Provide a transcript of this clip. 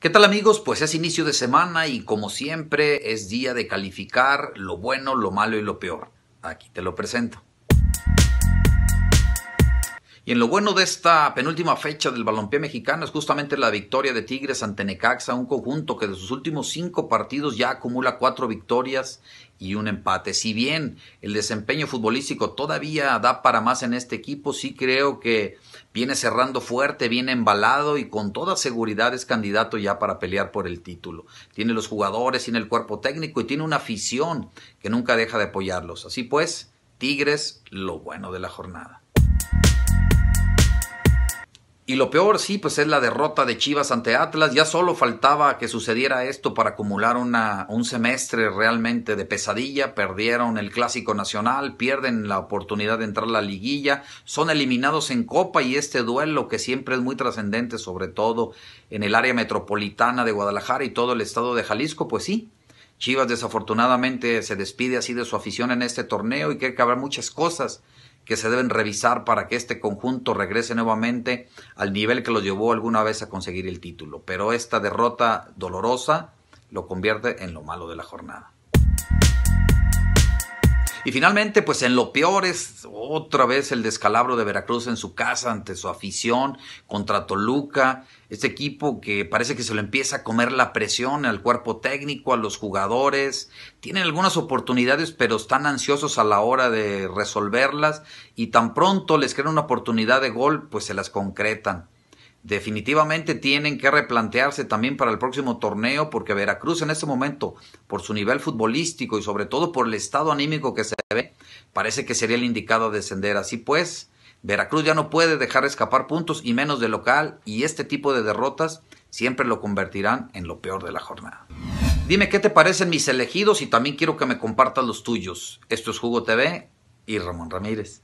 ¿Qué tal amigos? Pues es inicio de semana y como siempre es día de calificar lo bueno, lo malo y lo peor. Aquí te lo presento. Y en lo bueno de esta penúltima fecha del balompié mexicano es justamente la victoria de Tigres ante Necaxa, un conjunto que de sus últimos cinco partidos ya acumula cuatro victorias y un empate. Si bien el desempeño futbolístico todavía da para más en este equipo, sí creo que viene cerrando fuerte, viene embalado y con toda seguridad es candidato ya para pelear por el título. Tiene los jugadores, tiene el cuerpo técnico y tiene una afición que nunca deja de apoyarlos. Así pues, Tigres, lo bueno de la jornada. Y lo peor, sí, pues es la derrota de Chivas ante Atlas. Ya solo faltaba que sucediera esto para acumular una, un semestre realmente de pesadilla. Perdieron el Clásico Nacional, pierden la oportunidad de entrar a la liguilla, son eliminados en Copa y este duelo que siempre es muy trascendente, sobre todo en el área metropolitana de Guadalajara y todo el estado de Jalisco, pues sí. Chivas desafortunadamente se despide así de su afición en este torneo y que habrá muchas cosas que se deben revisar para que este conjunto regrese nuevamente al nivel que lo llevó alguna vez a conseguir el título. Pero esta derrota dolorosa lo convierte en lo malo de la jornada. Y finalmente, pues en lo peor es otra vez el descalabro de Veracruz en su casa ante su afición contra Toluca. Este equipo que parece que se lo empieza a comer la presión al cuerpo técnico, a los jugadores. Tienen algunas oportunidades, pero están ansiosos a la hora de resolverlas y tan pronto les crean una oportunidad de gol, pues se las concretan definitivamente tienen que replantearse también para el próximo torneo porque Veracruz en este momento, por su nivel futbolístico y sobre todo por el estado anímico que se ve, parece que sería el indicado a descender. Así pues, Veracruz ya no puede dejar escapar puntos y menos de local y este tipo de derrotas siempre lo convertirán en lo peor de la jornada. Dime qué te parecen mis elegidos y también quiero que me compartas los tuyos. Esto es Jugo TV y Ramón Ramírez.